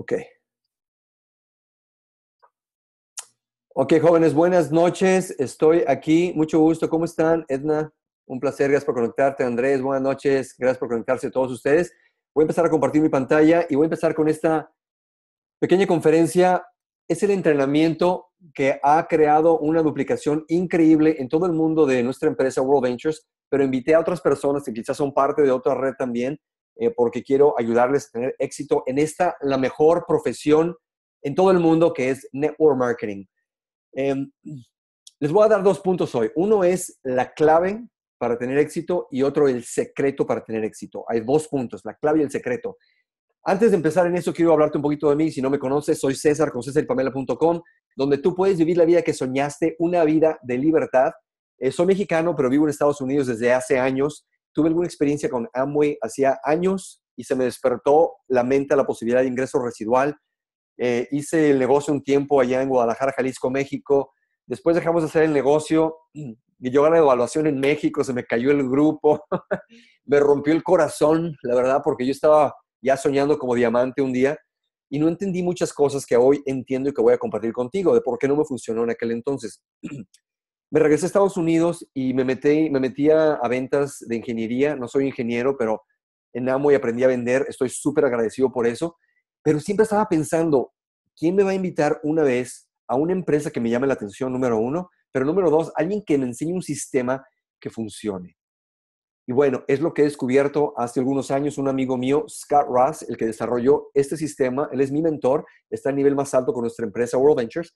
Ok. Ok, jóvenes, buenas noches. Estoy aquí. Mucho gusto. ¿Cómo están? Edna, un placer. Gracias por conectarte. Andrés, buenas noches. Gracias por conectarse a todos ustedes. Voy a empezar a compartir mi pantalla y voy a empezar con esta pequeña conferencia. Es el entrenamiento que ha creado una duplicación increíble en todo el mundo de nuestra empresa World Ventures, pero invité a otras personas que quizás son parte de otra red también eh, porque quiero ayudarles a tener éxito en esta, la mejor profesión en todo el mundo que es network marketing. Em, les voy a dar dos puntos hoy. Uno es la clave para tener éxito y otro el secreto para tener éxito. Hay dos puntos, la clave y el secreto. Antes de empezar en eso, quiero hablarte un poquito de mí. Si no me conoces, soy César con Pamela.com, donde tú puedes vivir la vida que soñaste, una vida de libertad. Eh, soy mexicano, pero vivo en Estados Unidos desde hace años tuve alguna experiencia con Amway hacía años y se me despertó la mente a la posibilidad de ingreso residual. Eh, hice el negocio un tiempo allá en Guadalajara, Jalisco, México. Después dejamos de hacer el negocio y yo la evaluación en México, se me cayó el grupo, me rompió el corazón, la verdad, porque yo estaba ya soñando como diamante un día y no entendí muchas cosas que hoy entiendo y que voy a compartir contigo de por qué no me funcionó en aquel entonces. me regresé a Estados Unidos y me metí, me a, ventas de ingeniería. No soy ingeniero, pero en Amo y aprendí a vender. Estoy súper agradecido por eso. Pero siempre estaba pensando, ¿quién me va a invitar una vez a una empresa que me llame la atención, número uno? Pero número dos, alguien que me enseñe un sistema que funcione. Y bueno, es lo que he descubierto hace algunos años un amigo mío, Scott Ross, el que desarrolló este sistema. Él es mi mentor, está a nivel más alto con nuestra empresa World Ventures.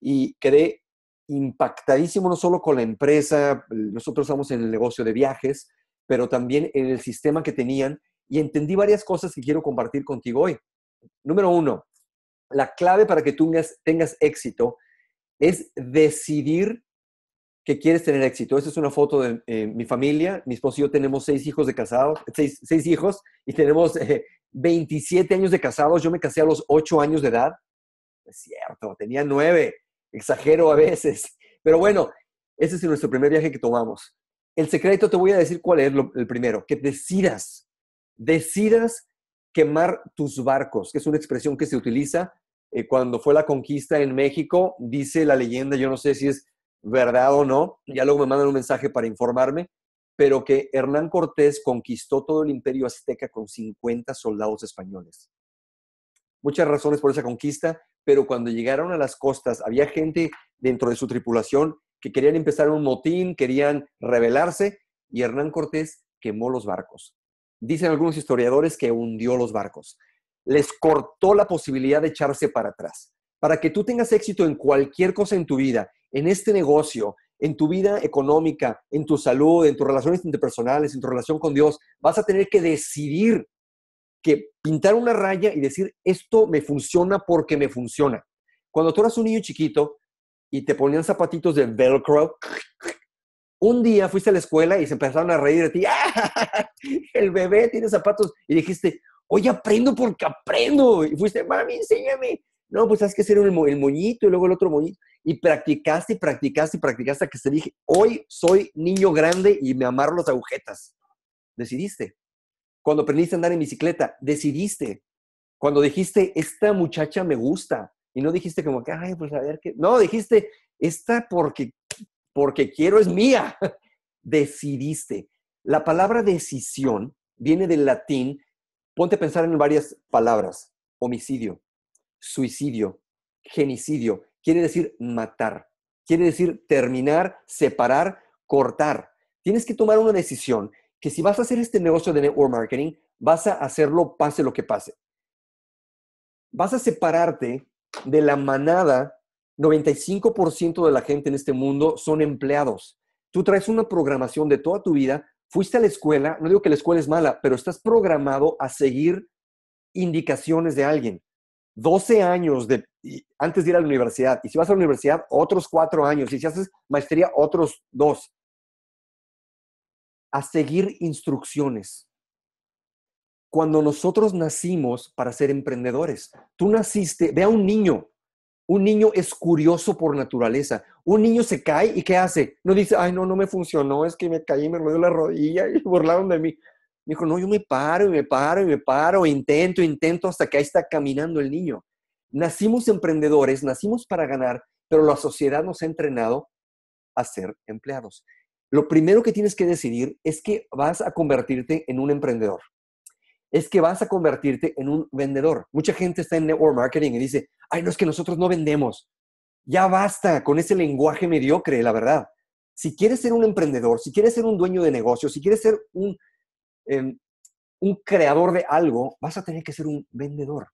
Y quedé impactadísimo no solo con la empresa, nosotros estamos en el negocio de viajes, pero también en el sistema que tenían y entendí varias cosas que quiero compartir contigo hoy. Número uno, la clave para que tú tengas, éxito es decidir que quieres tener éxito. Esta es una foto de eh, mi familia. Mi esposo y yo tenemos seis hijos de casados, seis, hijos, y tenemos 27 eh, años de casados. Yo me casé a los ocho años de edad. Es cierto, tenía nueve exagero a veces, pero bueno, ese es nuestro primer viaje que tomamos. El secreto te voy a decir cuál es el primero, que decidas, decidas quemar tus barcos, que es una expresión que se utiliza eh, cuando fue la conquista en México, dice la leyenda, yo no sé si es verdad o no, ya luego me mandan un mensaje para informarme, pero que Hernán Cortés conquistó todo el imperio azteca con 50 soldados españoles muchas razones por esa conquista, pero cuando llegaron a las costas había gente dentro de su tripulación que querían empezar un motín, querían rebelarse, y Hernán Cortés quemó los barcos. Dicen algunos historiadores que hundió los barcos. Les cortó la posibilidad de echarse para atrás. Para que tú tengas éxito en cualquier cosa en tu vida, en este negocio, en tu vida económica, en tu salud, en tus relaciones interpersonales, en tu relación con Dios, vas a tener que decidir que pintar una raya y decir, esto me funciona porque me funciona. Cuando tú eras un niño chiquito y te ponían zapatitos de velcro, un día fuiste a la escuela y se empezaron a reír de ti, el bebé tiene zapatos y dijiste, hoy aprendo porque aprendo. Y fuiste, mami, enséñame. No, pues has que hacer el, moñito y luego el otro moñito. Y practicaste y practicaste y practicaste hasta que te dije, hoy soy niño grande y me amarro las agujetas. Decidiste cuando aprendiste a andar en bicicleta, decidiste. Cuando dijiste, esta muchacha me gusta, y no dijiste como que, ay, pues a ver qué. No, dijiste, esta porque, porque quiero es mía. decidiste. La palabra decisión viene del latín, ponte a pensar en varias palabras, homicidio, suicidio, genicidio, quiere decir matar, quiere decir terminar, separar, cortar. Tienes que tomar una decisión que si vas a hacer este negocio de network marketing, vas a hacerlo pase lo que pase. Vas a separarte de la manada. 95% de la gente en este mundo son empleados. Tú traes una programación de toda tu vida, fuiste a la escuela, no digo que la escuela es mala, pero estás programado a seguir indicaciones de alguien. 12 años de, antes de ir a la universidad, y si vas a la universidad, otros 4 años, y si haces maestría, otros 2 a seguir instrucciones. Cuando nosotros nacimos para ser emprendedores, tú naciste, ve a un niño, un niño es curioso por naturaleza. Un niño se cae y ¿qué hace? No dice, ay, no, no me funcionó, es que me caí, me rodeó la rodilla y burlaron de mí. Me dijo, no, yo me paro y me paro y me paro, intento, intento hasta que ahí está caminando el niño. Nacimos emprendedores, nacimos para ganar, pero la sociedad nos ha entrenado a ser empleados lo primero que tienes que decidir es que vas a convertirte en un emprendedor. Es que vas a convertirte en un vendedor. Mucha gente está en network marketing y dice, ay, no es que nosotros no vendemos. Ya basta con ese lenguaje mediocre, la verdad. Si quieres ser un emprendedor, si quieres ser un dueño de negocio, si quieres ser un, em, un creador de algo, vas a tener que ser un vendedor.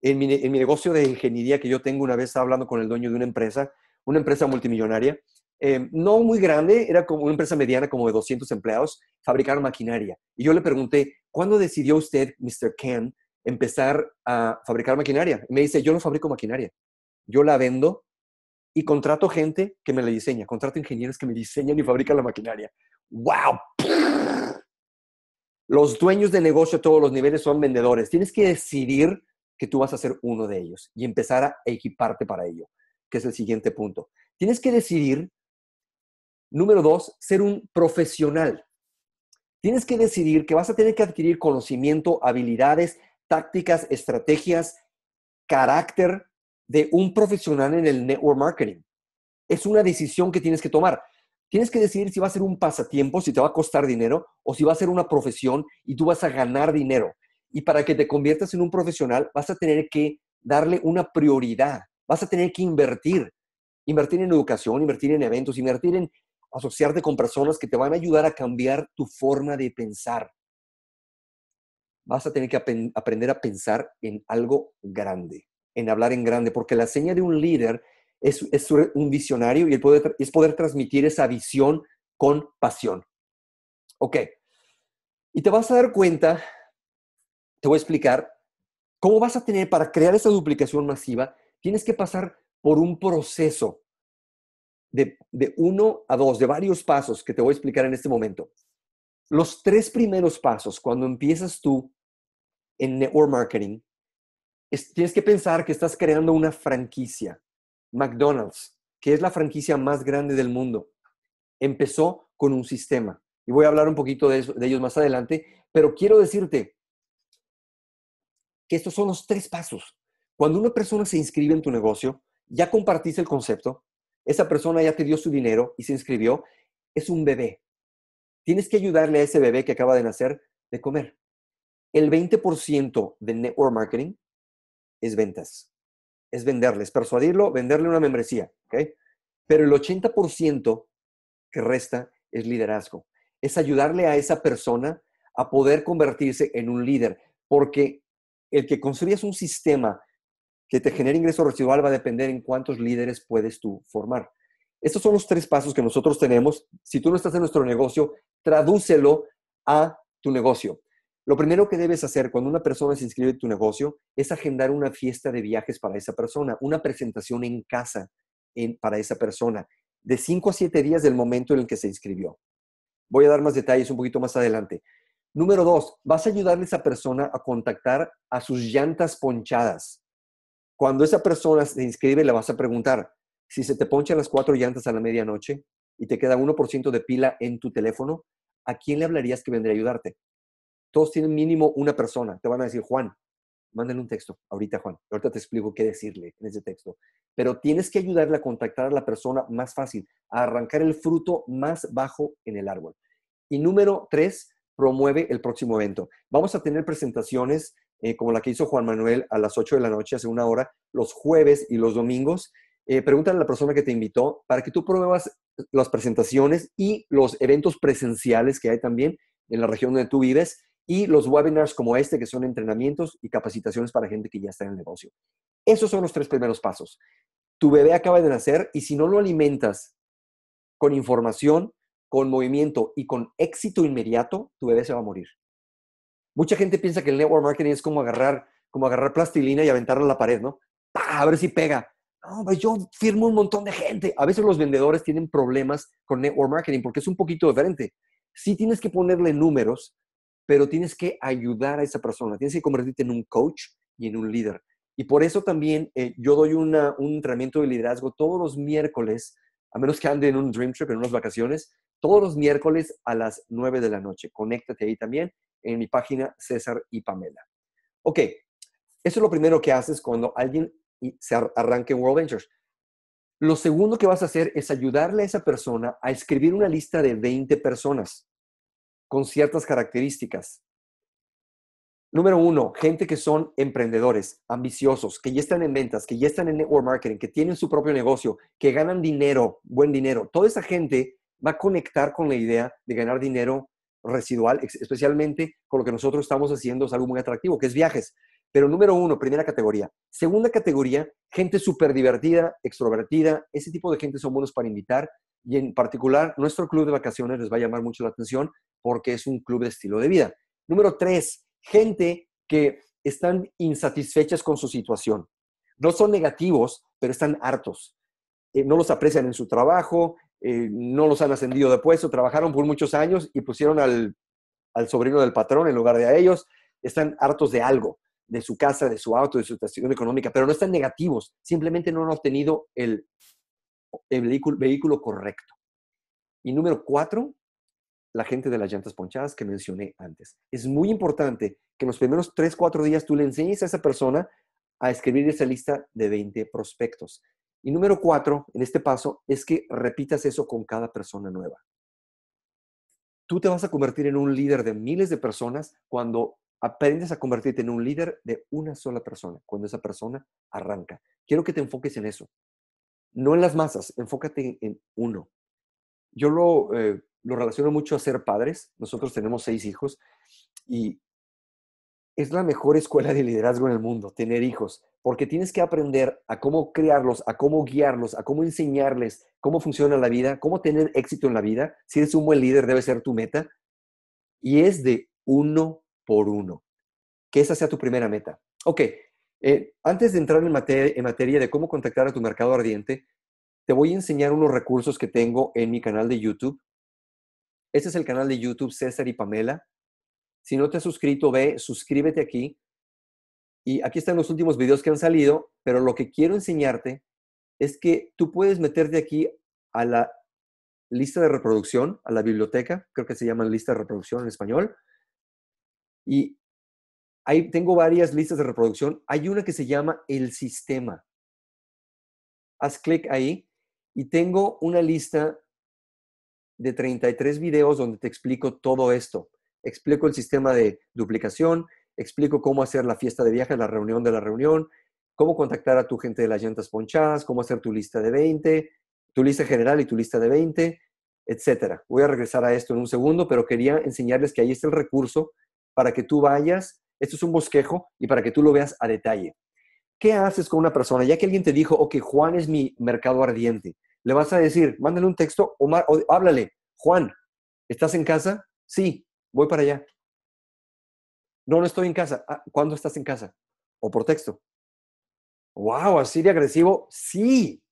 En mi, en mi negocio de ingeniería que yo tengo, una vez hablando con el dueño de una empresa, una empresa multimillonaria, Em, no muy grande, era como una empresa mediana, como de 200 empleados, fabricaron maquinaria. Y yo le pregunté, ¿cuándo decidió usted, Mr. Ken, empezar a fabricar maquinaria? Y me dice, yo no fabrico maquinaria, yo la vendo y contrato gente que me la diseña, contrato ingenieros que me diseñan y fabrican la maquinaria. ¡Wow! Los dueños de negocio a todos los niveles son vendedores. Tienes que decidir que tú vas a ser uno de ellos y empezar a equiparte para ello, que es el siguiente punto. Tienes que decidir Número dos, ser un profesional. Tienes que decidir que vas a tener que adquirir conocimiento, habilidades, tácticas, estrategias, carácter de un profesional en el network marketing. Es una decisión que tienes que tomar. Tienes que decidir si va a ser un pasatiempo, si te va a costar dinero, o si va a ser una profesión y tú vas a ganar dinero. Y para que te conviertas en un profesional, vas a tener que darle una prioridad, vas a tener que invertir. Invertir en educación, invertir en eventos, invertir en asociarte con personas que te van a ayudar a cambiar tu forma de pensar. Vas a tener que aprender a pensar en algo grande, en hablar en grande, porque la seña de un líder es, es un visionario y es poder transmitir esa visión con pasión. Ok. Y te vas a dar cuenta, te voy a explicar, cómo vas a tener para crear esa duplicación masiva, tienes que pasar por un proceso de, uno a dos, de varios pasos que te voy a explicar en este momento. Los tres primeros pasos, cuando empiezas tú en network marketing, tienes que pensar que estás creando una franquicia. McDonald's, que es la franquicia más grande del mundo, empezó con un sistema. Y voy a hablar un poquito de, de ellos más adelante, pero quiero decirte que estos son los tres pasos. Cuando una persona se inscribe en tu negocio, ya compartiste el concepto, esa persona ya te dio su dinero y se inscribió, es un bebé. Tienes que ayudarle a ese bebé que acaba de nacer de comer. El 20% de network marketing es ventas, es venderles, persuadirlo, venderle una membresía, ¿ok? Pero el 80% que resta es liderazgo, es ayudarle a esa persona a poder convertirse en un líder, porque el que construyas un sistema que te genere ingreso residual va a depender en cuántos líderes puedes tú formar. Estos son los tres pasos que nosotros tenemos. Si tú no estás en nuestro negocio, tradúcelo a tu negocio. Lo primero que debes hacer cuando una persona se inscribe en tu negocio es agendar una fiesta de viajes para esa persona, una presentación en casa para esa persona, de cinco a siete días del momento en el que se inscribió. Voy a dar más detalles un poquito más adelante. Número dos, vas a ayudarle a esa persona a contactar a sus llantas ponchadas. Cuando esa persona se inscribe, le vas a preguntar, si se te ponchan las cuatro llantas a la medianoche y te queda 1% de pila en tu teléfono, ¿a quién le hablarías que vendría a ayudarte? Todos tienen mínimo una persona. Te van a decir, Juan, mándale un texto ahorita, Juan. Ahorita te explico qué decirle en ese texto. Pero tienes que ayudarle a contactar a la persona más fácil, a arrancar el fruto más bajo en el árbol. Y número tres, promueve el próximo evento. Vamos a tener presentaciones eh, como la que hizo Juan Manuel a las 8 de la noche hace una hora, los jueves y los domingos. Eh, pregúntale a la persona que te invitó para que tú pruebas las presentaciones y los eventos presenciales que hay también en la región donde tú vives y los webinars como este, que son entrenamientos y capacitaciones para gente que ya está en el negocio. Esos son los tres primeros pasos. Tu bebé acaba de nacer y si no lo alimentas con información, con movimiento y con éxito inmediato, tu bebé se va a morir. Mucha gente piensa que el network marketing es como agarrar, como agarrar plastilina y aventarla a la pared, ¿no? ¡Pah! A ver si pega. No, pues yo firmo un montón de gente. A veces los vendedores tienen problemas con network marketing porque es un poquito diferente. Sí tienes que ponerle números, pero tienes que ayudar a esa persona. Tienes que convertirte en un coach y en un líder. Y por eso también eh, yo doy una, un entrenamiento de liderazgo todos los miércoles, a menos que ande en un dream trip, en unas vacaciones, todos los miércoles a las 9 de la noche. Conéctate ahí también en mi página César y Pamela. Ok, eso es lo primero que haces cuando alguien se arranque en World Ventures. Lo segundo que vas a hacer es ayudarle a esa persona a escribir una lista de 20 personas con ciertas características. Número uno, gente que son emprendedores, ambiciosos, que ya están en ventas, que ya están en network marketing, que tienen su propio negocio, que ganan dinero, buen dinero. Toda esa gente va a conectar con la idea de ganar dinero residual, especialmente con lo que nosotros estamos haciendo, es algo muy atractivo, que es viajes. Pero número uno, primera categoría. Segunda categoría, gente súper divertida, extrovertida. Ese tipo de gente son buenos para invitar. Y en particular, nuestro club de vacaciones les va a llamar mucho la atención porque es un club de estilo de vida. Número tres, gente que están insatisfechas con su situación. No son negativos, pero están hartos. Eh, no los aprecian en su trabajo, eh, no los han ascendido de puesto, trabajaron por muchos años y pusieron al, sobrino del patrón en lugar de a ellos, están hartos de algo, de su casa, de su auto, de su situación económica, pero no están negativos, simplemente no han obtenido el, vehículo, correcto. Y número cuatro, la gente de las llantas ponchadas que mencioné antes. Es muy importante que en los primeros tres, cuatro días tú le enseñes a esa persona a escribir esa lista de 20 prospectos. Y número cuatro, en este paso, es que repitas eso con cada persona nueva. Tú te vas a convertir en un líder de miles de personas cuando aprendes a convertirte en un líder de una sola persona, cuando esa persona arranca. Quiero que te enfoques en eso. No en las masas, enfócate en uno. Yo lo, eh, lo relaciono mucho a ser padres. Nosotros tenemos seis hijos y es la mejor escuela de liderazgo en el mundo, tener hijos, porque tienes que aprender a cómo crearlos, a cómo guiarlos, a cómo enseñarles cómo funciona la vida, cómo tener éxito en la vida. Si eres un buen líder, debe ser tu meta. Y es de uno por uno. Que esa sea tu primera meta. Ok, eh, antes de entrar en materia, en materia de cómo contactar a tu mercado ardiente, te voy a enseñar unos recursos que tengo en mi canal de YouTube. Este es el canal de YouTube César y Pamela. Si no te has suscrito, ve, suscríbete aquí. Y aquí están los últimos videos que han salido, pero lo que quiero enseñarte es que tú puedes meterte aquí a la lista de reproducción, a la biblioteca, creo que se llama lista de reproducción en español. Y ahí tengo varias listas de reproducción. Hay una que se llama El Sistema. Haz clic ahí y tengo una lista de 33 videos donde te explico todo esto explico el sistema de duplicación, explico cómo hacer la fiesta de viaje, la reunión de la reunión, cómo contactar a tu gente de las llantas ponchadas, cómo hacer tu lista de 20, tu lista general y tu lista de 20, etcétera. Voy a regresar a esto en un segundo, pero quería enseñarles que ahí está el recurso para que tú vayas, esto es un bosquejo y para que tú lo veas a detalle. ¿Qué haces con una persona? Ya que alguien te dijo, ok, Juan es mi mercado ardiente, le vas a decir, mándale un texto o háblale, Juan, ¿estás en casa? Sí, voy para allá. No, no estoy en casa. Ah, ¿Cuándo estás en casa? O por texto. ¡Wow! Así de agresivo. Sí.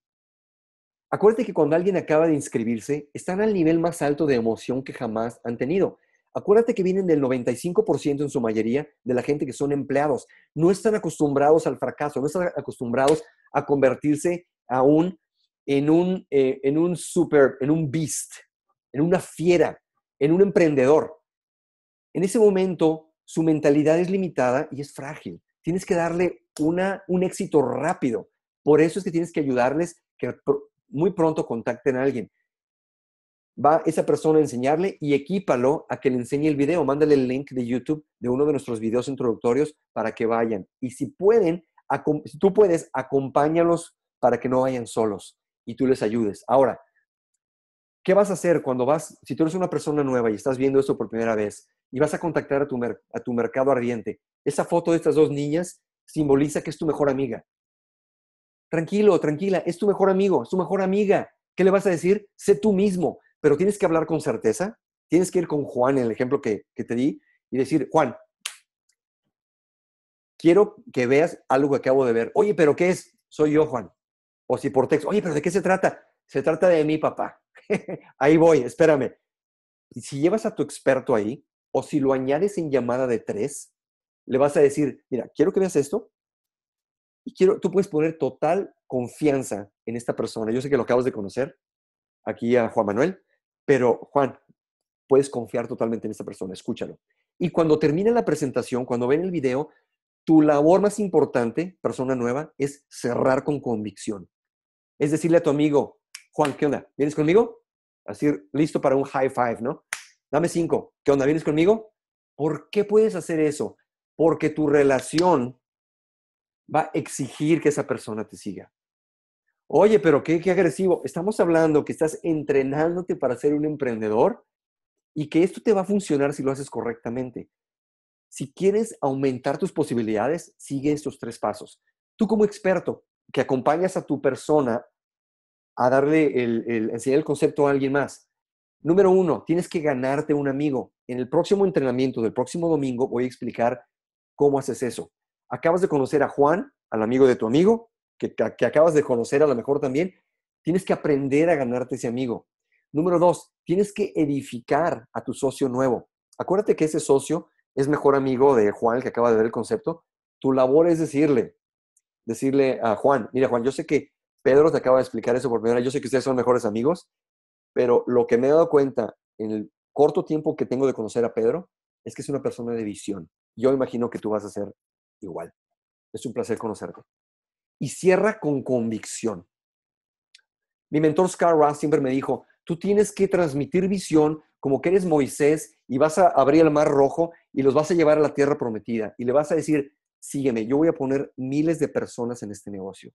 Acuérdate que cuando alguien acaba de inscribirse, están al nivel más alto de emoción que jamás han tenido. Acuérdate que vienen del 95% en su mayoría de la gente que son empleados. No están acostumbrados al fracaso, no están acostumbrados a convertirse aún en un, eh, en un super, en un beast, en una fiera, en un emprendedor en ese momento su mentalidad es limitada y es frágil. Tienes que darle un éxito rápido. Por eso es que tienes que ayudarles que muy pronto contacten a alguien. Va esa persona a enseñarle y equípalo a que le enseñe el video. Mándale el link de YouTube de uno de nuestros videos introductorios para que vayan. Y si pueden, si tú puedes, acompáñalos para que no vayan solos y tú les ayudes. Ahora, ¿qué vas a hacer cuando vas, si tú eres una persona nueva y estás viendo esto por primera vez? y vas a contactar a tu, mercado ardiente. Esa foto de estas dos niñas simboliza que es tu mejor amiga. Tranquilo, tranquila, es tu mejor amigo, es tu mejor amiga. ¿Qué le vas a decir? Sé tú mismo, pero tienes que hablar con certeza. Tienes que ir con Juan, el ejemplo que, que te di, y decir, Juan, quiero que veas algo que acabo de ver. Oye, pero ¿qué es? Soy yo, Juan. O si por texto, oye, pero ¿de qué se trata? Se trata de mi papá. ahí voy, espérame. Y si llevas a tu experto ahí, o si lo añades en llamada de tres, le vas a decir, mira, quiero que veas esto y quiero, tú puedes poner total confianza en esta persona. Yo sé que lo acabas de conocer aquí a Juan Manuel, pero Juan, puedes confiar totalmente en esta persona, escúchalo. Y cuando termina la presentación, cuando ven el video, tu labor más importante, persona nueva, es cerrar con convicción. Es decirle a tu amigo, Juan, ¿qué onda? ¿Vienes conmigo? Así, listo para un high five, ¿no? Dame cinco. ¿Qué onda? ¿Vienes conmigo? ¿Por qué puedes hacer eso? Porque tu relación va a exigir que esa persona te siga. Oye, pero qué, agresivo. Estamos hablando que estás entrenándote para ser un emprendedor y que esto te va a funcionar si lo haces correctamente. Si quieres aumentar tus posibilidades, sigue estos tres pasos. Tú como experto que acompañas a tu persona a darle el, el el concepto a alguien más, Número uno, tienes que ganarte un amigo. En el próximo entrenamiento del próximo domingo voy a explicar cómo haces eso. Acabas de conocer a Juan, al amigo de tu amigo, que, acabas de conocer a lo mejor también. Tienes que aprender a ganarte ese amigo. Número dos, tienes que edificar a tu socio nuevo. Acuérdate que ese socio es mejor amigo de Juan, que acaba de ver el concepto. Tu labor es decirle, decirle a Juan, mira Juan, yo sé que Pedro te acaba de explicar eso por primera vez, yo sé que ustedes son mejores amigos, pero lo que me he dado cuenta en el corto tiempo que tengo de conocer a Pedro es que es una persona de visión. Yo imagino que tú vas a ser igual. Es un placer conocerte. Y cierra con convicción. Mi mentor Scar Ross me dijo, tú tienes que transmitir visión como que eres Moisés y vas a abrir el mar rojo y los vas a llevar a la tierra prometida y le vas a decir, sígueme, yo voy a poner miles de personas en este negocio.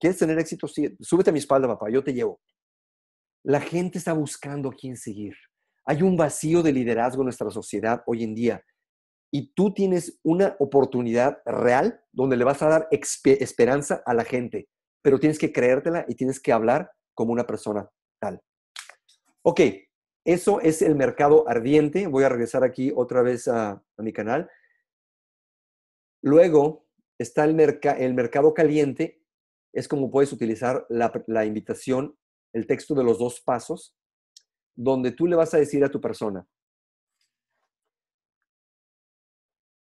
¿Quieres tener éxito? Sí, súbete a mi espalda, papá, yo te llevo. La gente está buscando a quién seguir. Hay un vacío de liderazgo en nuestra sociedad hoy en día. Y tú tienes una oportunidad real donde le vas a dar esperanza a la gente, pero tienes que creértela y tienes que hablar como una persona tal. Ok, eso es el mercado ardiente. Voy a regresar aquí otra vez a, mi canal. Luego está el, el mercado caliente. Es como puedes utilizar la invitación el texto de los dos pasos, donde tú le vas a decir a tu persona,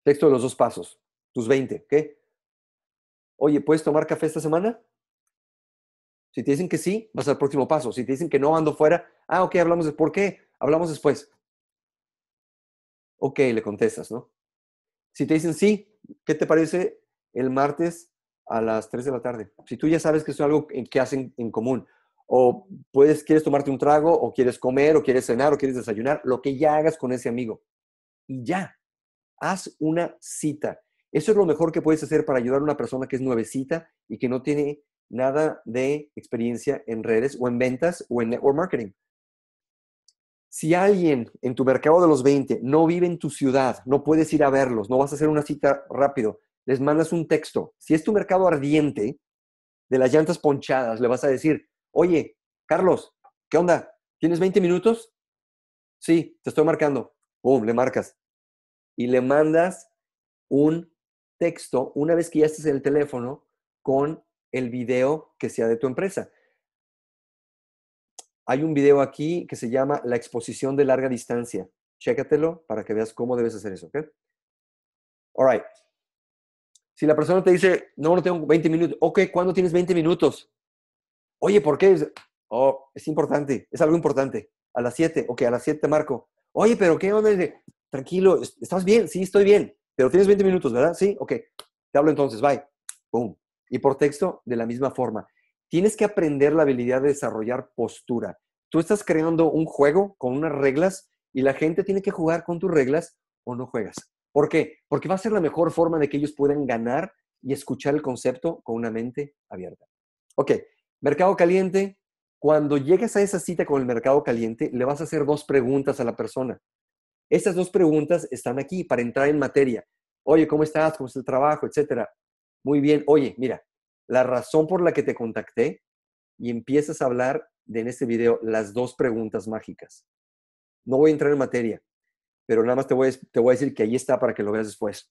texto de los dos pasos, tus 20, ¿qué? Oye, ¿puedes tomar café esta semana? Si te dicen que sí, vas al próximo paso. Si te dicen que no, ando fuera, ah, ok, hablamos de por qué, hablamos después. Ok, le contestas, ¿no? Si te dicen sí, ¿qué te parece el martes a las 3 de la tarde? Si tú ya sabes que es algo que hacen en común, o puedes, quieres tomarte un trago, o quieres comer, o quieres cenar, o quieres desayunar, lo que ya hagas con ese amigo. Y ya, haz una cita. Eso es lo mejor que puedes hacer para ayudar a una persona que es nuevecita y que no tiene nada de experiencia en redes o en ventas o en network marketing. Si alguien en tu mercado de los 20 no vive en tu ciudad, no puedes ir a verlos, no vas a hacer una cita rápido, les mandas un texto. Si es tu mercado ardiente de las llantas ponchadas, le vas a decir, oye, Carlos, ¿qué onda? ¿Tienes 20 minutos? Sí, te estoy marcando. Boom, le marcas. Y le mandas un texto una vez que ya estés en el teléfono con el video que sea de tu empresa. Hay un video aquí que se llama La exposición de larga distancia. Chécatelo para que veas cómo debes hacer eso, ¿ok? All right. Si la persona te dice, no, no tengo 20 minutos, ok, ¿cuándo tienes 20 minutos? Oye, ¿por qué? Oh, es importante, es algo importante. A las 7, ok, a las 7 marco. Oye, pero ¿qué onda? Tranquilo, ¿estás bien? Sí, estoy bien, pero tienes 20 minutos, ¿verdad? Sí, ok, te hablo entonces, bye. Boom. Y por texto, de la misma forma. Tienes que aprender la habilidad de desarrollar postura. Tú estás creando un juego con unas reglas y la gente tiene que jugar con tus reglas o no juegas. ¿Por qué? Porque va a ser la mejor forma de que ellos puedan ganar y escuchar el concepto con una mente abierta. Ok, Mercado caliente, cuando llegues a esa cita con el mercado caliente, le vas a hacer dos preguntas a la persona. Estas dos preguntas están aquí para entrar en materia. Oye, ¿cómo estás? ¿Cómo está el trabajo? Etcétera. Muy bien. Oye, mira, la razón por la que te contacté y empiezas a hablar de en este video las dos preguntas mágicas. No voy a entrar en materia, pero nada más te voy te voy a decir que ahí está para que lo veas después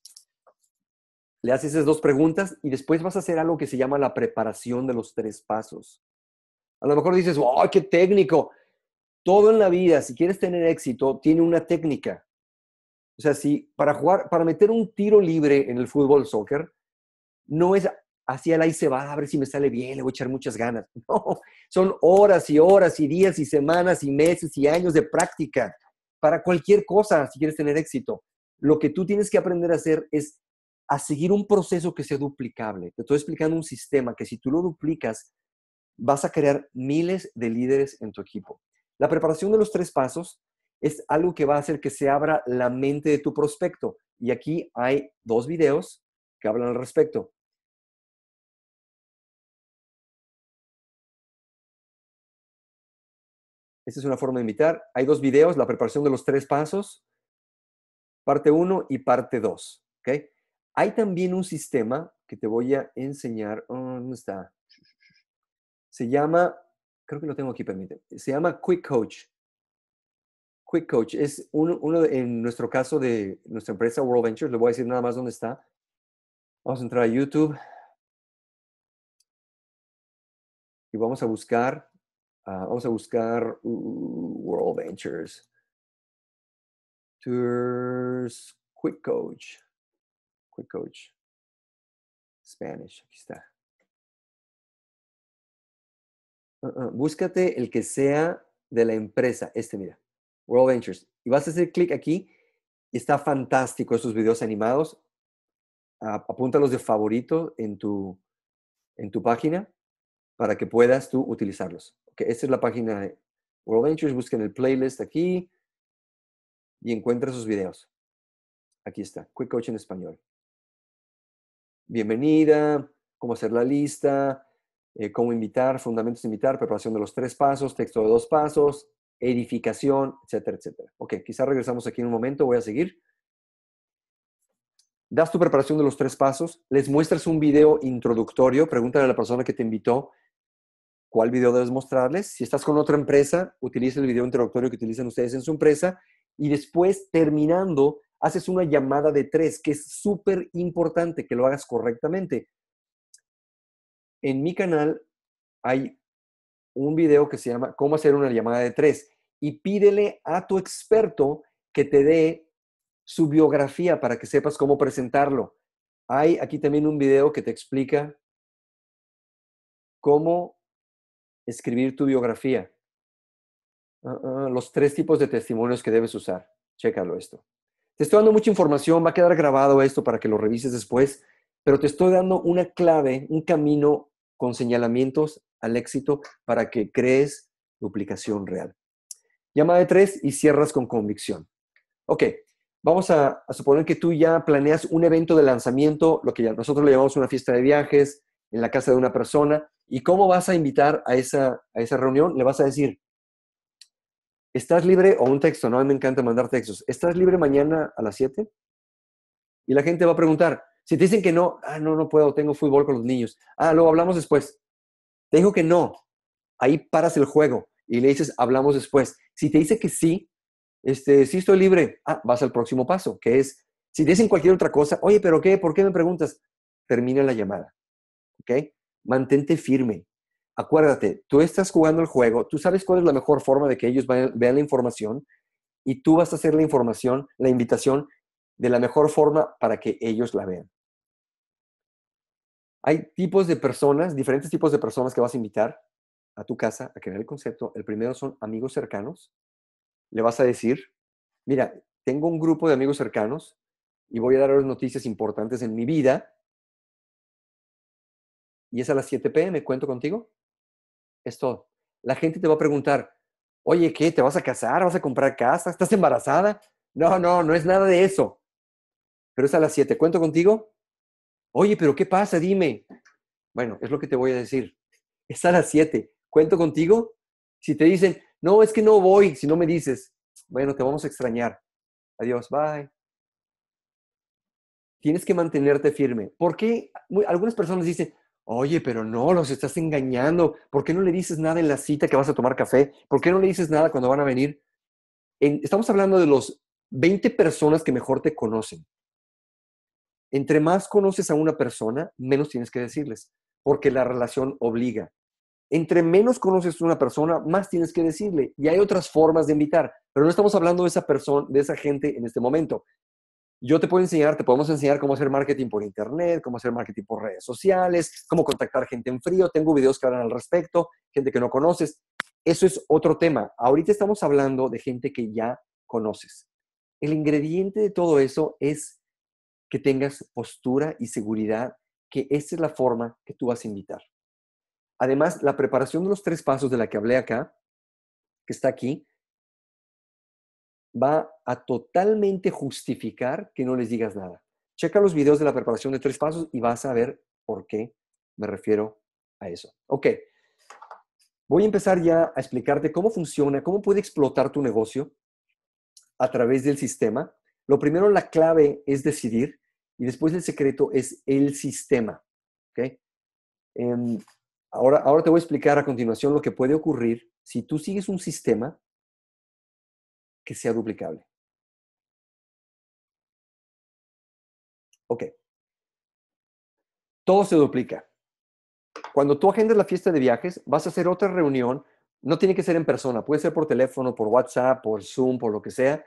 le haces esas dos preguntas y después vas a hacer algo que se llama la preparación de los tres pasos. A lo mejor dices, ¡oh, qué técnico! Todo en la vida, si quieres tener éxito, tiene una técnica. O sea, si para jugar, para meter un tiro libre en el fútbol soccer, no es así, al ahí se va, a ver si me sale bien, le voy a echar muchas ganas. No, son horas y horas y días y semanas y meses y años de práctica para cualquier cosa si quieres tener éxito. Lo que tú tienes que aprender a hacer es a seguir un proceso que sea duplicable. Te estoy explicando un sistema que si tú lo duplicas, vas a crear miles de líderes en tu equipo. La preparación de los tres pasos es algo que va a hacer que se abra la mente de tu prospecto. Y aquí hay dos videos que hablan al respecto. Esta es una forma de invitar. Hay dos videos, la preparación de los tres pasos, parte 1 y parte 2. Hay también un sistema que te voy a enseñar. Oh, ¿Dónde está? Se llama, creo que lo tengo aquí, permíteme. Se llama Quick Coach. Quick Coach es uno, en nuestro caso de nuestra empresa World Ventures. Le voy a decir nada más dónde está. Vamos a entrar a YouTube. Y vamos a buscar, ah, vamos a buscar uh, World Ventures. Tours Quick Coach. Quick Coach. Spanish, aquí está. Ah, ah, búscate el que sea de la empresa. Este, mira. World Ventures. Y vas a hacer clic aquí. Y está fantástico estos videos animados. Apúntalos de favorito en tu, página para que puedas tú utilizarlos. Okay, esta es la página de World Ventures. Busquen el playlist aquí y encuentra sus videos. Aquí está, Quick Coach en español bienvenida, cómo hacer la lista, eh, cómo invitar, fundamentos de invitar, preparación de los tres pasos, texto de dos pasos, edificación, etcétera, etcétera. Ok, quizás regresamos aquí en un momento, voy a seguir. Das tu preparación de los tres pasos, les muestras un video introductorio, pregúntale a la persona que te invitó cuál video debes mostrarles. Si estás con otra empresa, utiliza el video introductorio que utilizan ustedes en su empresa y después, terminando, haces una llamada de tres, que es súper importante que lo hagas correctamente. En mi canal hay un video que se llama ¿Cómo hacer una llamada de tres? Y pídele a tu experto que te dé su biografía para que sepas cómo presentarlo. Hay aquí también un video que te explica cómo escribir tu biografía. Ah, ah, los tres tipos de testimonios que debes usar. Chécalo esto te estoy dando mucha información, va a quedar grabado esto para que lo revises después, pero te estoy dando una clave, un camino con señalamientos al éxito para que crees duplicación real. Llama de tres y cierras con convicción. Ok, vamos a, suponer que tú ya planeas un evento de lanzamiento, lo que nosotros le llamamos una fiesta de viajes, en la casa de una persona, y cómo vas a invitar a esa, a esa reunión, le vas a decir, ¿Estás libre? O un texto, ¿no? A mí me encanta mandar textos. ¿Estás libre mañana a las 7? Y la gente va a preguntar. Si te dicen que no, ah, no, no puedo, tengo fútbol con los niños. Ah, luego hablamos después. Te digo que no. Ahí paras el juego y le dices, hablamos después. Si te dice que sí, este, sí estoy libre, ah, vas al próximo paso, que es, si te dicen cualquier otra cosa, oye, pero ¿qué? ¿Por qué me preguntas? Termina la llamada. ¿Ok? Mantente firme acuérdate, tú estás jugando el juego, tú sabes cuál es la mejor forma de que ellos vean la información y tú vas a hacer la información, la invitación, de la mejor forma para que ellos la vean. Hay tipos de personas, diferentes tipos de personas que vas a invitar a tu casa a crear el concepto. El primero son amigos cercanos. Le vas a decir, mira, tengo un grupo de amigos cercanos y voy a dar noticias importantes en mi vida. Y es a las 7 pm, ¿cuento contigo? Es todo. La gente te va a preguntar, oye, ¿qué? ¿Te vas a casar? ¿Vas a comprar casa? ¿Estás embarazada? No, no, no es nada de eso. Pero es a las 7. ¿Cuento contigo? Oye, pero ¿qué pasa? Dime. Bueno, es lo que te voy a decir. Es a las 7. ¿Cuento contigo? Si te dicen, no, es que no voy, si no me dices, bueno, te vamos a extrañar. Adiós, bye. Tienes que mantenerte firme. ¿Por qué? algunas personas dicen, Oye, pero no, los estás engañando. ¿Por qué no le dices nada en la cita que vas a tomar café? ¿Por qué no le dices nada cuando van a venir? estamos hablando de los 20 personas que mejor te conocen. Entre más conoces a una persona, menos tienes que decirles, porque la relación obliga. Entre menos conoces a una persona, más tienes que decirle. Y hay otras formas de invitar, pero no estamos hablando de esa persona, de esa gente en este momento yo te puedo enseñar, te podemos enseñar cómo hacer marketing por internet, cómo hacer marketing por redes sociales, cómo contactar gente en frío. Tengo videos que hablan al respecto, gente que no conoces. Eso es otro tema. Ahorita estamos hablando de gente que ya conoces. El ingrediente de todo eso es que tengas postura y seguridad que esa es la forma que tú vas a invitar. Además, la preparación de los tres pasos de la que hablé acá, que está aquí, va a totalmente justificar que no les digas nada. Checa los videos de la preparación de tres pasos y vas a ver por qué me refiero a eso. Ok, voy a empezar ya a explicarte cómo funciona, cómo puede explotar tu negocio a través del sistema. Lo primero, la clave es decidir y después el secreto es el sistema. ¿okay? Em, ahora, ahora te voy a explicar a continuación lo que puede ocurrir si tú sigues un sistema que sea duplicable. Ok. Todo se duplica. Cuando tú agendas la fiesta de viajes, vas a hacer otra reunión. No tiene que ser en persona, puede ser por teléfono, por WhatsApp, por Zoom, por lo que sea,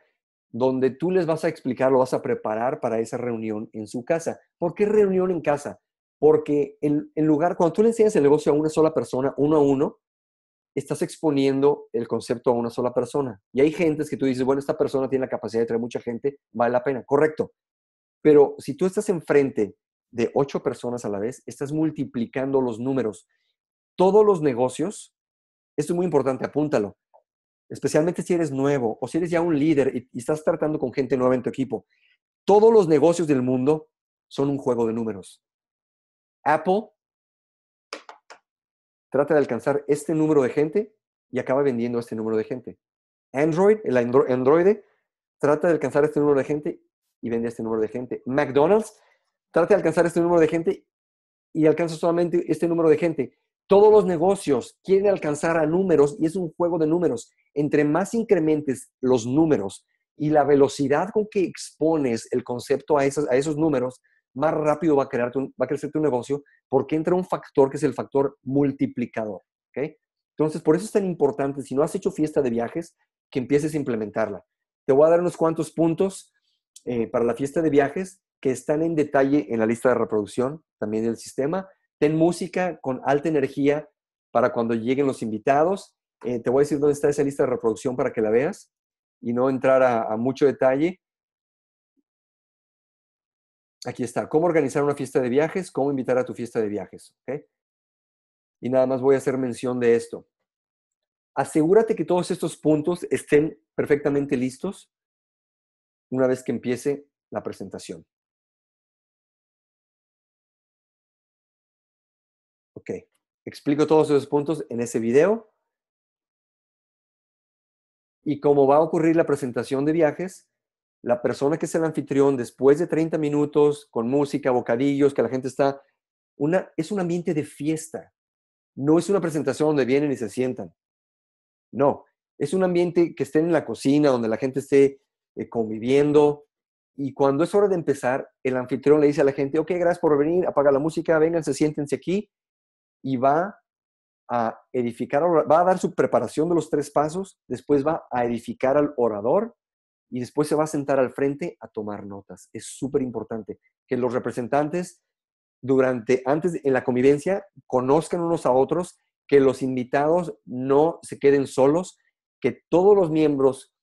donde tú les vas a explicar, lo vas a preparar para esa reunión en su casa. ¿Por qué reunión en casa? Porque en, en lugar, cuando tú le enseñas el negocio a una sola persona, uno a uno, estás exponiendo el concepto a una sola persona. Y hay gentes que tú dices, bueno, esta persona tiene la capacidad de traer mucha gente, vale la pena, correcto. Pero si tú estás enfrente de ocho personas a la vez, estás multiplicando los números. Todos los negocios, esto es muy importante, apúntalo, especialmente si eres nuevo o si eres ya un líder y, y estás tratando con gente nueva en tu equipo. Todos los negocios del mundo son un juego de números. Apple trata de alcanzar este número de gente y acaba vendiendo este número de gente. Android, el Android, trata de alcanzar este número de gente y vende este número de gente. McDonald's trata de alcanzar este número de gente y alcanza solamente este número de gente. Todos los negocios quieren alcanzar a números y es un juego de números. Entre más incrementes los números y la velocidad con que expones el concepto a esos números, más rápido va a, crearte va a crecer tu negocio porque entra un factor que es el factor multiplicador. ¿okay? Entonces, por eso es tan importante, si no has hecho fiesta de viajes, que empieces a implementarla. Te voy a dar unos cuantos puntos eh, para la fiesta de viajes que están en detalle en la lista de reproducción también del sistema. Ten música con alta energía para cuando lleguen los invitados. Eh, te voy a decir dónde está esa lista de reproducción para que la veas y no entrar a, a mucho detalle. Aquí está, cómo organizar una fiesta de viajes, cómo invitar a tu fiesta de viajes. Y nada más voy a hacer mención de esto. Asegúrate que todos estos puntos estén perfectamente listos una vez que empiece la presentación. Ok, explico todos esos puntos en ese video. Y cómo va a ocurrir la presentación de viajes, la persona que es el anfitrión, después de 30 minutos, con música, bocadillos, que la gente está, una, es un ambiente de fiesta. No es una presentación donde vienen y se sientan. No, es un ambiente que estén en la cocina, donde la gente esté eh, conviviendo. Y cuando es hora de empezar, el anfitrión le dice a la gente, ok, gracias por venir, apaga la música, vénganse, siéntense aquí. Y va a edificar, va a dar su preparación de los tres pasos, después va a edificar al orador y después se va a sentar al frente a tomar notas. Es súper importante que los representantes durante, antes en la convivencia, conozcan unos a otros, que los invitados no se queden solos, que todos los miembros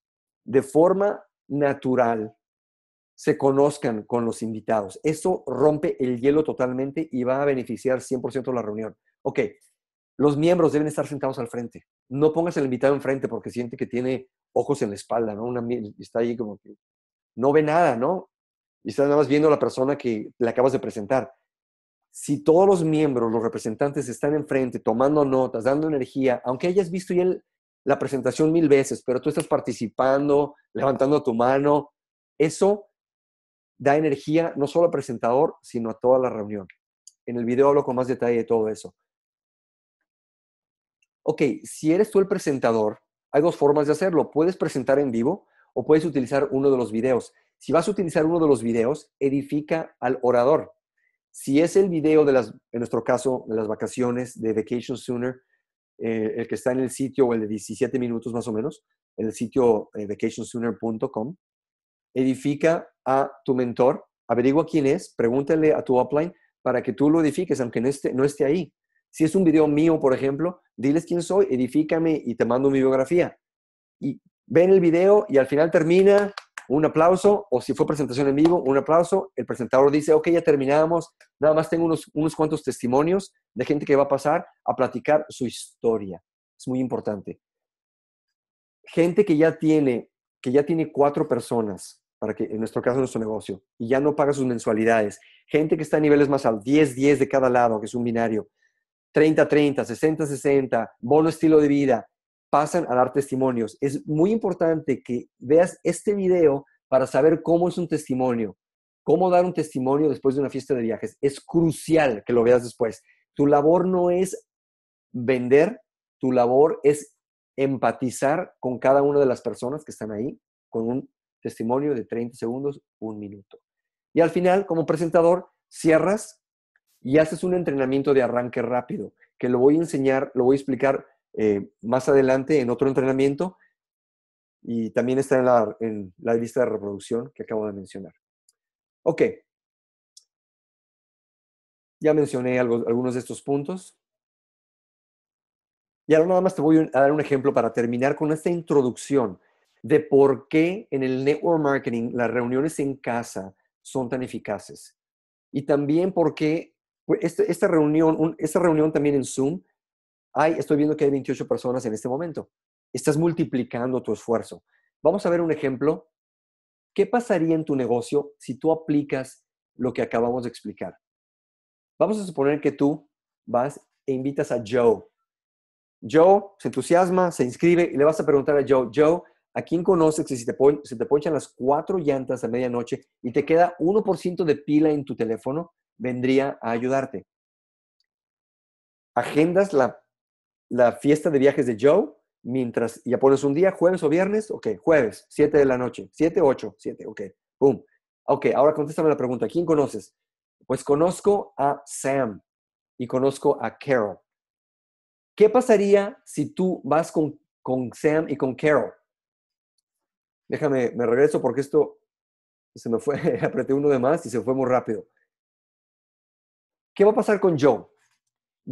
de forma natural se conozcan con los invitados. Eso rompe el hielo totalmente y va a beneficiar 100% la reunión. Ok, los miembros deben estar sentados al frente. No pongas al invitado enfrente porque siente que tiene ojos en la espalda, ¿no? está ahí como que no ve nada, ¿no? Y está nada más viendo a la persona que le acabas de presentar. Si todos los miembros, los representantes están enfrente, tomando notas, dando energía, aunque hayas visto ya la presentación mil veces, pero tú estás participando, levantando tu mano, eso da energía no solo al presentador, sino a toda la reunión. En el video hablo con más detalle de todo eso. Ok, si eres tú el presentador, hay dos formas de hacerlo. Puedes presentar en vivo o puedes utilizar uno de los videos. Si vas a utilizar uno de los videos, edifica al orador. Si es el video de las, en nuestro caso, de las vacaciones de Vacation Sooner, eh, el que está en el sitio, o el de 17 minutos más o menos, en el sitio eh, vacationsooner.com, edifica a tu mentor, averigua quién es, pregúntale a tu upline para que tú lo edifiques, aunque no esté, no esté ahí. Si es un video mío, por ejemplo, diles quién soy, edifícame y te mando mi biografía. Y ven el video y al final termina un aplauso, o si fue presentación en vivo, un aplauso. El presentador dice, ok, ya terminamos, nada más tengo unos, unos cuantos testimonios de gente que va a pasar a platicar su historia. Es muy importante. Gente que ya tiene, que ya tiene cuatro personas, para que en nuestro caso nuestro negocio, y ya no paga sus mensualidades. Gente que está a niveles más al 10, 10 de cada lado, que es un binario. 30-30, 60-60, bono estilo de vida, pasan a dar testimonios. Es muy importante que veas este video para saber cómo es un testimonio, cómo dar un testimonio después de una fiesta de viajes. Es crucial que lo veas después. Tu labor no es vender, tu labor es empatizar con cada una de las personas que están ahí con un testimonio de 30 segundos, un minuto. Y al final, como presentador, cierras y haces un entrenamiento de arranque rápido, que lo voy a enseñar, lo voy a explicar eh, más adelante en otro entrenamiento y también está en la, lista de reproducción que acabo de mencionar. Ok. Ya mencioné algunos de estos puntos. Y ahora nada más te voy a dar un ejemplo para terminar con esta introducción de por qué en el network marketing las reuniones en casa son tan eficaces. Y también por qué este, esta, reunión, reunión también en Zoom, hay, estoy viendo que hay 28 personas en este momento. Estás multiplicando tu esfuerzo. Vamos a ver un ejemplo. ¿Qué pasaría en tu negocio si tú aplicas lo que acabamos de explicar? Vamos a suponer que tú vas e invitas a Joe. Joe se entusiasma, se inscribe y le vas a preguntar a Joe, Joe, ¿a quién conoces si se te, se te ponchan las cuatro llantas a medianoche y te queda 1% de pila en tu teléfono? vendría a ayudarte. Agendas la, la fiesta de viajes de Joe mientras, ya pones un día, jueves o viernes, ok, jueves, 7 de la noche, 7, 8, 7, ok, boom. Ok, ahora contéstame la pregunta, ¿quién conoces? Pues conozco a Sam y conozco a Carol. ¿Qué pasaría si tú vas con, con Sam y con Carol? Déjame, me regreso porque esto se me fue, apreté uno de más y se fue muy rápido. ¿Qué va a pasar con Joe?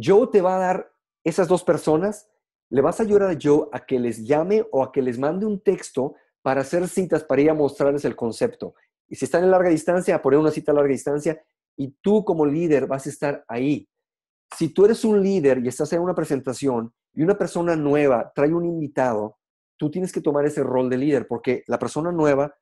Joe te va a dar esas dos personas, le vas a ayudar a Joe a que les llame o a que les mande un texto para hacer citas, para ir a mostrarles el concepto. Y si están en larga distancia, a una cita a larga distancia y tú como líder vas a estar ahí. Si tú eres un líder y estás en una presentación y una persona nueva trae un invitado, tú tienes que tomar ese rol de líder porque la persona nueva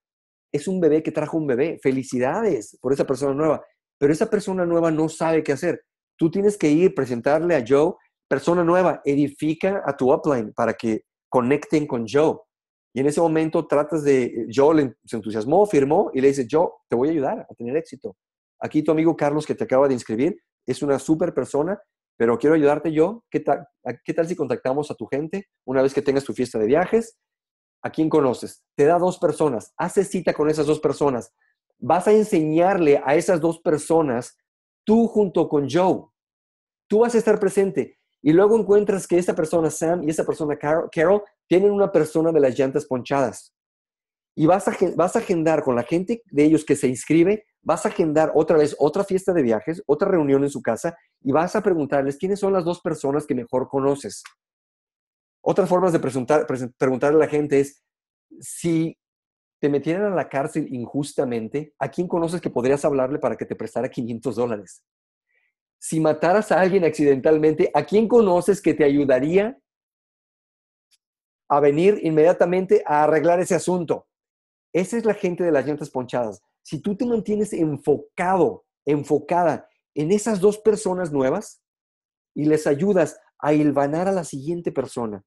es un bebé que trajo un bebé. Felicidades por esa persona nueva pero esa persona nueva no sabe qué hacer. Tú tienes que ir, presentarle a Joe, persona nueva, edifica a tu upline para que conecten con Joe. Y en ese momento tratas de, Joe se entusiasmó, firmó y le dice, Joe, te voy a ayudar a tener éxito. Aquí tu amigo Carlos que te acaba de inscribir es una súper persona, pero quiero ayudarte yo. ¿Qué tal, ¿Qué tal si contactamos a tu gente una vez que tengas tu fiesta de viajes? ¿A quién conoces? Te da dos personas, hace cita con esas dos personas, vas a enseñarle a esas dos personas, tú junto con Joe, tú vas a estar presente y luego encuentras que esa persona Sam y esa persona Carol, tienen una persona de las llantas ponchadas. Y vas a, vas a agendar con la gente de ellos que se inscribe, vas a agendar otra vez otra fiesta de viajes, otra reunión en su casa y vas a preguntarles quiénes son las dos personas que mejor conoces. Otras formas de preguntar preguntarle a la gente es, si te metieran a la cárcel injustamente, ¿a quién conoces que podrías hablarle para que te prestara 500 dólares? Si mataras a alguien accidentalmente, ¿a quién conoces que te ayudaría a venir inmediatamente a arreglar ese asunto? Esa es la gente de las llantas ponchadas. Si tú te mantienes enfocado, enfocada en esas dos personas nuevas y les ayudas a hilvanar a la siguiente persona,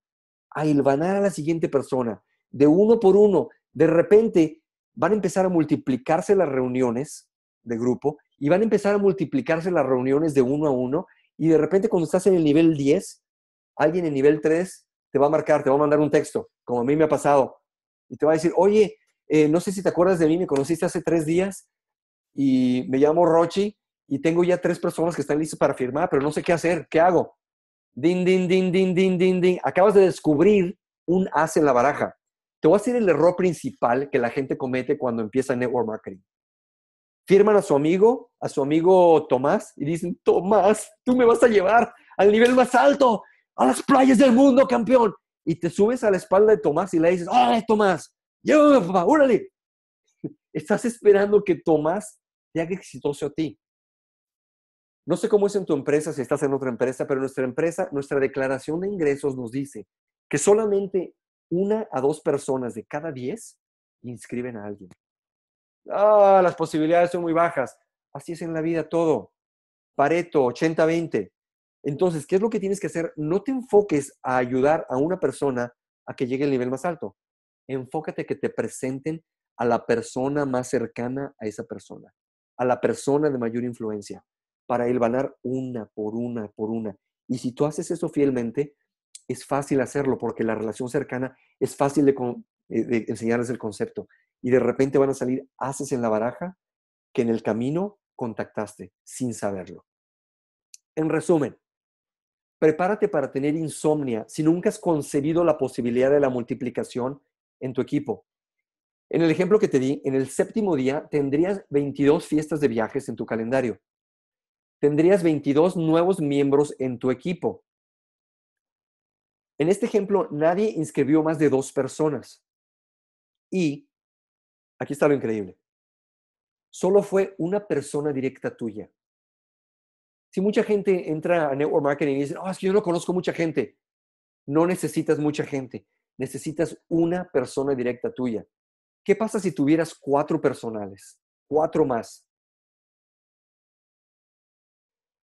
a hilvanar a la siguiente persona, de uno por uno, de repente van a empezar a multiplicarse las reuniones de grupo y van a empezar a multiplicarse las reuniones de uno a uno y de repente cuando estás en el nivel 10, alguien en nivel 3 te va a marcar, te va a mandar un texto, como a mí me ha pasado, y te va a decir, oye, eh, no sé si te acuerdas de mí, me conociste hace tres días y me llamo Rochi y tengo ya tres personas que están listas para firmar, pero no sé qué hacer, ¿qué hago? Din, din, din, din, din, din, din. Acabas de descubrir un as en la baraja. Te voy a decir el error principal que la gente comete cuando empieza network marketing. Firman a su amigo, a su amigo Tomás, y dicen, Tomás, tú me vas a llevar al nivel más alto, a las playas del mundo, campeón. Y te subes a la espalda de Tomás y le dices, ¡Ay, Tomás, llévame, papá, órale. Estás esperando que Tomás te haga exitoso a ti. No sé cómo es en tu empresa, si estás en otra empresa, pero nuestra empresa, nuestra declaración de ingresos nos dice que solamente una a dos personas de cada diez inscriben a alguien. Ah, las posibilidades son muy bajas. Así es en la vida todo. Pareto, 80-20. Entonces, ¿qué es lo que tienes que hacer? No te enfoques a ayudar a una persona a que llegue al nivel más alto. Enfócate que te presenten a la persona más cercana a esa persona, a la persona de mayor influencia, para ganar una por una por una. Y si tú haces eso fielmente, es fácil hacerlo porque la relación cercana es fácil eh, de, enseñarles el concepto. Y de repente van a salir haces en la baraja que en el camino contactaste sin saberlo. En resumen, prepárate para tener insomnia si nunca has concebido la posibilidad de la multiplicación en tu equipo. En el ejemplo que te di, en el séptimo día tendrías 22 fiestas de viajes en tu calendario. Tendrías 22 nuevos miembros en tu equipo. En este ejemplo, nadie inscribió más de dos personas. Y aquí está lo increíble. Solo fue una persona directa tuya. Si mucha gente entra a network marketing y dice, ah, es que yo no conozco mucha gente, no necesitas mucha gente, necesitas una persona directa tuya. ¿Qué pasa si tuvieras cuatro personales? Cuatro más.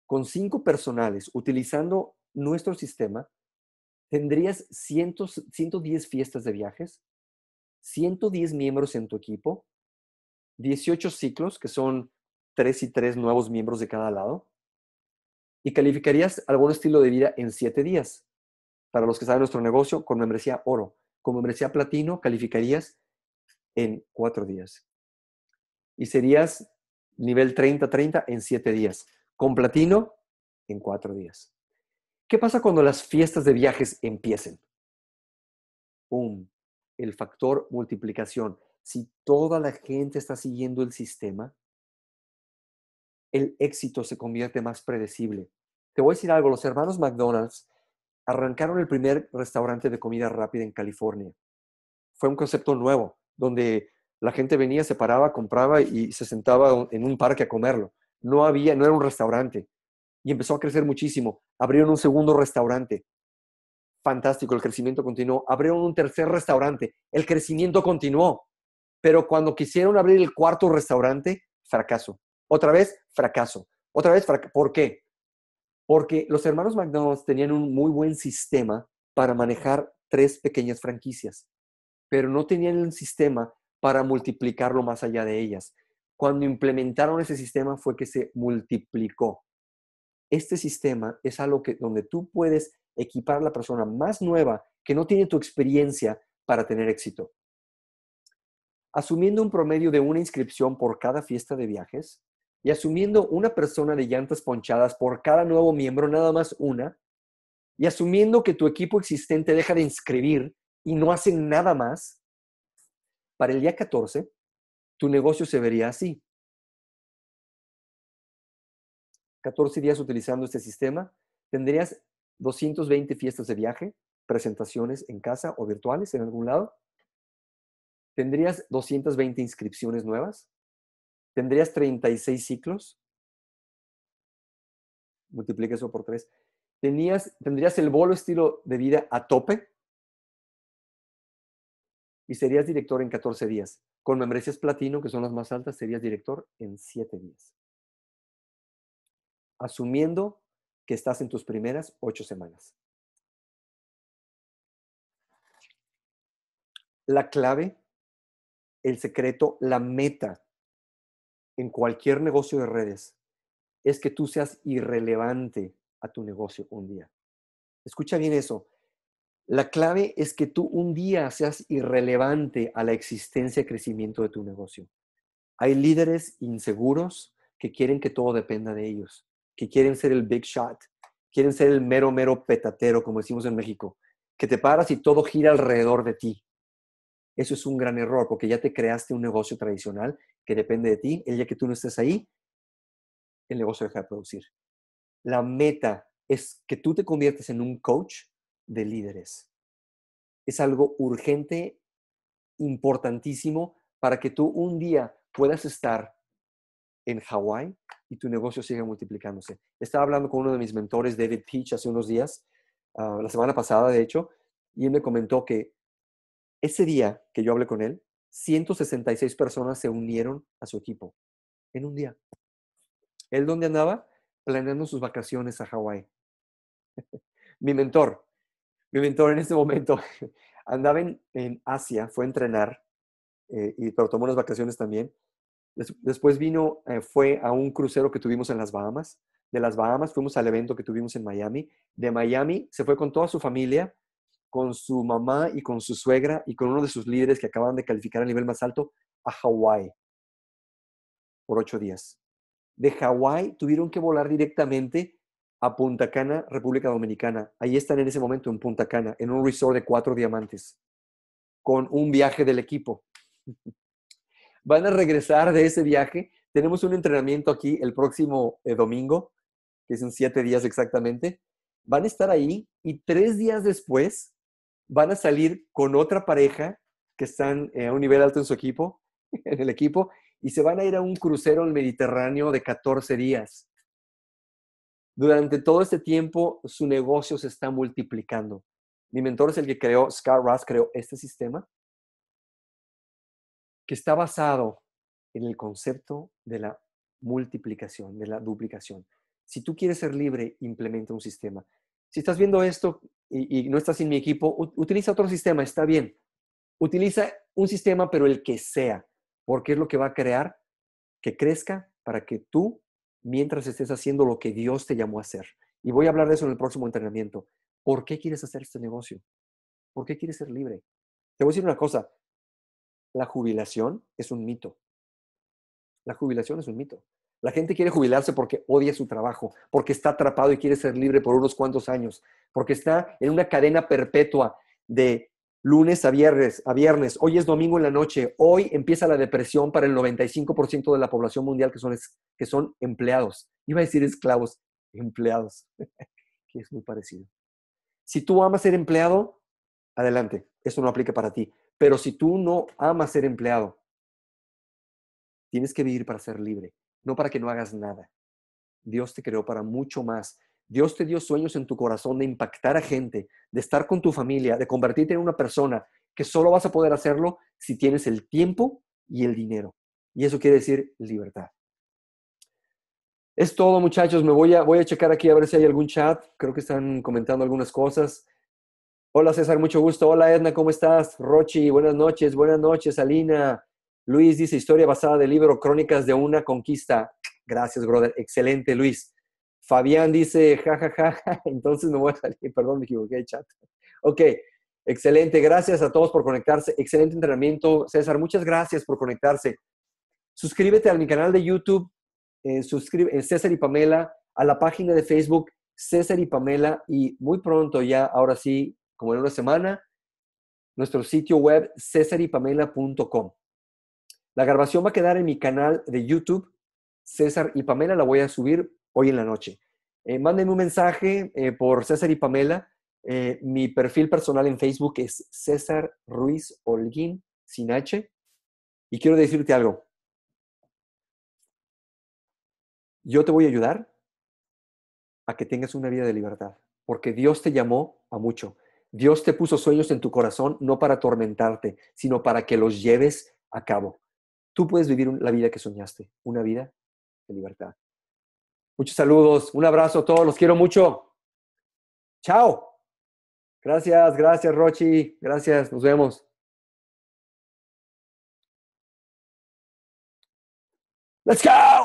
Con cinco personales, utilizando nuestro sistema, tendrías 110 fiestas de viajes, 110 miembros en tu equipo, 18 ciclos, que son 3 y 3 nuevos miembros de cada lado, y calificarías algún estilo de vida en 7 días. Para los que saben nuestro negocio, con membresía oro. Con membresía platino, calificarías en 4 días. Y serías nivel 30-30 en 7 días. Con platino, en 4 días. ¿Qué pasa cuando las fiestas de viajes empiecen? Un, El factor multiplicación. Si toda la gente está siguiendo el sistema, el éxito se convierte más predecible. Te voy a decir algo, los hermanos McDonald's arrancaron el primer restaurante de comida rápida en California. Fue un concepto nuevo, donde la gente venía, se paraba, compraba y se sentaba en un parque a comerlo. No había, no era un restaurante, y empezó a crecer muchísimo. Abrieron un segundo restaurante. Fantástico, el crecimiento continuó. Abrieron un tercer restaurante. El crecimiento continuó. Pero cuando quisieron abrir el cuarto restaurante, fracaso. Otra vez, fracaso. Otra vez, fracaso. ¿Por qué? Porque los hermanos McDonald's tenían un muy buen sistema para manejar tres pequeñas franquicias, pero no tenían un sistema para multiplicarlo más allá de ellas. Cuando implementaron ese sistema fue que se multiplicó este sistema es algo que, donde tú puedes equipar a la persona más nueva que no tiene tu experiencia para tener éxito. Asumiendo un promedio de una inscripción por cada fiesta de viajes y asumiendo una persona de llantas ponchadas por cada nuevo miembro, nada más una, y asumiendo que tu equipo existente deja de inscribir y no hace nada más, para el día 14, tu negocio se vería así. 14 días utilizando este sistema, tendrías 220 fiestas de viaje, presentaciones en casa o virtuales en algún lado. Tendrías 220 inscripciones nuevas. Tendrías 36 ciclos. Multiplica eso por 3. tendrías el bolo estilo de vida a tope y serías director en 14 días. Con membresías platino, que son las más altas, serías director en 7 días asumiendo que estás en tus primeras ocho semanas. La clave, el secreto, la meta en cualquier negocio de redes es que tú seas irrelevante a tu negocio un día. Escucha bien eso. La clave es que tú un día seas irrelevante a la existencia y crecimiento de tu negocio. Hay líderes inseguros que quieren que todo dependa de ellos que quieren ser el big shot, quieren ser el mero, mero petatero, como decimos en México, que te paras y todo gira alrededor de ti. Eso es un gran error porque ya te creaste un negocio tradicional que depende de ti. El día que tú no estés ahí, el negocio deja de producir. La meta es que tú te conviertas en un coach de líderes. Es algo urgente, importantísimo, para que tú un día puedas estar en Hawái y tu negocio sigue multiplicándose. Estaba hablando con uno de mis mentores, David Peach, hace unos días, ah, la semana pasada, de hecho, y él me comentó que ese día que yo hablé con él, 166 personas se unieron a su equipo en un día. Él ¿dónde andaba planeando sus vacaciones a Hawái. Mi mentor, mi mentor en este momento andaba en, Asia, fue a entrenar, eh, y, pero tomó unas vacaciones también, Después vino, eh, fue a un crucero que tuvimos en las Bahamas. De las Bahamas fuimos al evento que tuvimos en Miami. De Miami se fue con toda su familia, con su mamá y con su suegra y con uno de sus líderes que acaban de calificar a nivel más alto a Hawái por ocho días. De Hawái tuvieron que volar directamente a Punta Cana, República Dominicana. Ahí están en ese momento en Punta Cana, en un resort de cuatro diamantes, con un viaje del equipo van a regresar de ese viaje. Tenemos un entrenamiento aquí el próximo eh, domingo, que es en siete días exactamente. Van a estar ahí y tres días después van a salir con otra pareja que están eh, a un nivel alto en su equipo, en el equipo, y se van a ir a un crucero al Mediterráneo de 14 días. Durante todo este tiempo, su negocio se está multiplicando. Mi mentor es el que creó, Scott Ross creó este sistema que está basado en el concepto de la multiplicación, de la duplicación. Si tú quieres ser libre, implementa un sistema. Si estás viendo esto y, no estás en mi equipo, utiliza otro sistema, está bien. Utiliza un sistema, pero el que sea, porque es lo que va a crear que crezca para que tú, mientras estés haciendo lo que Dios te llamó a hacer, y voy a hablar de eso en el próximo entrenamiento, ¿por qué quieres hacer este negocio? ¿Por qué quieres ser libre? Te voy a decir una cosa, la jubilación es un mito. La jubilación es un mito. La gente quiere jubilarse porque odia su trabajo, porque está atrapado y quiere ser libre por unos cuantos años, porque está en una cadena perpetua de lunes a viernes, a viernes, hoy es domingo en la noche, hoy empieza la depresión para el 95% de la población mundial que son, que son empleados. Iba a decir esclavos, empleados, que es muy parecido. Si tú amas ser empleado, adelante, eso no aplica para ti. Pero si tú no amas ser empleado, tienes que vivir para ser libre, no para que no hagas nada. Dios te creó para mucho más. Dios te dio sueños en tu corazón de impactar a gente, de estar con tu familia, de convertirte en una persona que solo vas a poder hacerlo si tienes el tiempo y el dinero. Y eso quiere decir libertad. Es todo, muchachos. Me voy a, voy a checar aquí a ver si hay algún chat. Creo que están comentando algunas cosas. Hola César, mucho gusto. Hola Edna, ¿cómo estás? Rochi, buenas noches, buenas noches, Alina. Luis dice historia basada del libro Crónicas de una conquista. Gracias, brother. Excelente, Luis. Fabián dice, jajaja, entonces me voy a salir. Perdón, me equivoqué, chat. Ok, excelente. Gracias a todos por conectarse. Excelente entrenamiento, César. Muchas gracias por conectarse. Suscríbete a mi canal de YouTube, eh, suscribe, eh, César y Pamela, a la página de Facebook César y Pamela. Y muy pronto ya, ahora sí, como en una semana, nuestro sitio web cesaripamela.com. La grabación va a quedar en mi canal de YouTube, César y Pamela, la voy a subir hoy en la noche. Eh, mándenme un mensaje eh, por César y Pamela. Eh, mi perfil personal en Facebook es César Ruiz Holguín, sin H. Y quiero decirte algo. Yo te voy a ayudar a que tengas una vida de libertad, porque Dios te llamó a mucho. Dios te puso sueños en tu corazón no para atormentarte, sino para que los lleves a cabo. Tú puedes vivir la vida que soñaste, una vida de libertad. Muchos saludos, un abrazo a todos, los quiero mucho. Chao. Gracias, gracias Rochi, gracias, nos vemos. Let's go!